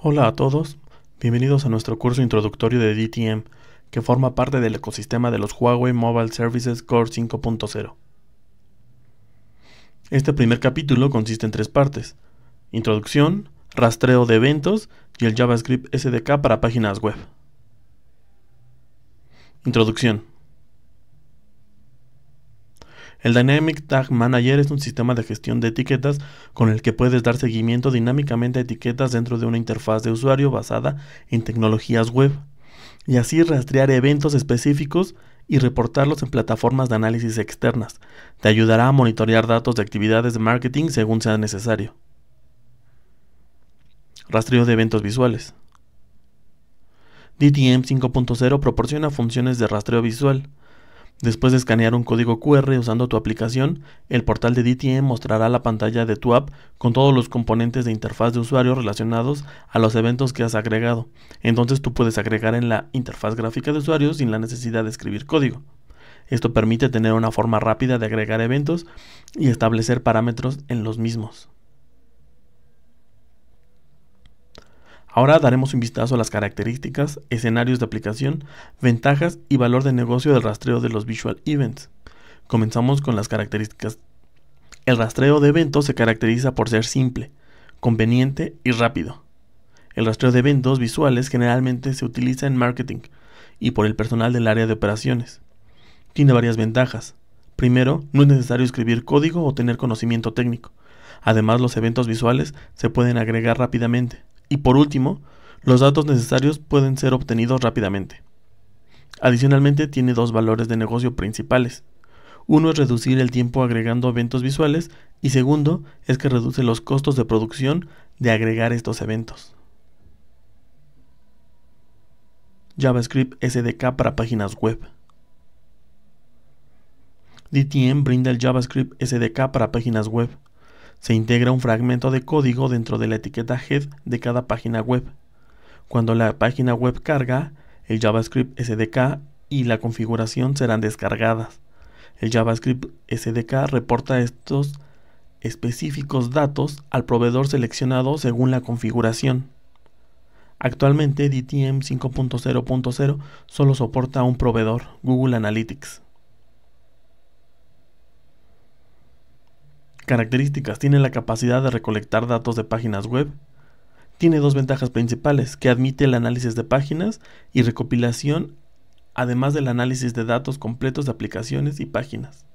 Hola a todos, bienvenidos a nuestro curso introductorio de DTM, que forma parte del ecosistema de los Huawei Mobile Services Core 5.0. Este primer capítulo consiste en tres partes, introducción, rastreo de eventos y el JavaScript SDK para páginas web. Introducción. El Dynamic Tag Manager es un sistema de gestión de etiquetas con el que puedes dar seguimiento dinámicamente a etiquetas dentro de una interfaz de usuario basada en tecnologías web y así rastrear eventos específicos y reportarlos en plataformas de análisis externas. Te ayudará a monitorear datos de actividades de marketing según sea necesario. Rastreo de eventos visuales. DTM 5.0 proporciona funciones de rastreo visual Después de escanear un código QR usando tu aplicación, el portal de DTM mostrará la pantalla de tu app con todos los componentes de interfaz de usuario relacionados a los eventos que has agregado. Entonces tú puedes agregar en la interfaz gráfica de usuario sin la necesidad de escribir código. Esto permite tener una forma rápida de agregar eventos y establecer parámetros en los mismos. Ahora daremos un vistazo a las características, escenarios de aplicación, ventajas y valor de negocio del rastreo de los Visual Events. Comenzamos con las características. El rastreo de eventos se caracteriza por ser simple, conveniente y rápido. El rastreo de eventos visuales generalmente se utiliza en marketing y por el personal del área de operaciones. Tiene varias ventajas. Primero, no es necesario escribir código o tener conocimiento técnico. Además, los eventos visuales se pueden agregar rápidamente. Y por último, los datos necesarios pueden ser obtenidos rápidamente. Adicionalmente tiene dos valores de negocio principales. Uno es reducir el tiempo agregando eventos visuales y segundo es que reduce los costos de producción de agregar estos eventos. JavaScript SDK para páginas web. DTM brinda el JavaScript SDK para páginas web, se integra un fragmento de código dentro de la etiqueta head de cada página web. Cuando la página web carga, el JavaScript SDK y la configuración serán descargadas. El JavaScript SDK reporta estos específicos datos al proveedor seleccionado según la configuración. Actualmente DTM 5.0.0 solo soporta un proveedor, Google Analytics. Características. Tiene la capacidad de recolectar datos de páginas web. Tiene dos ventajas principales, que admite el análisis de páginas y recopilación, además del análisis de datos completos de aplicaciones y páginas.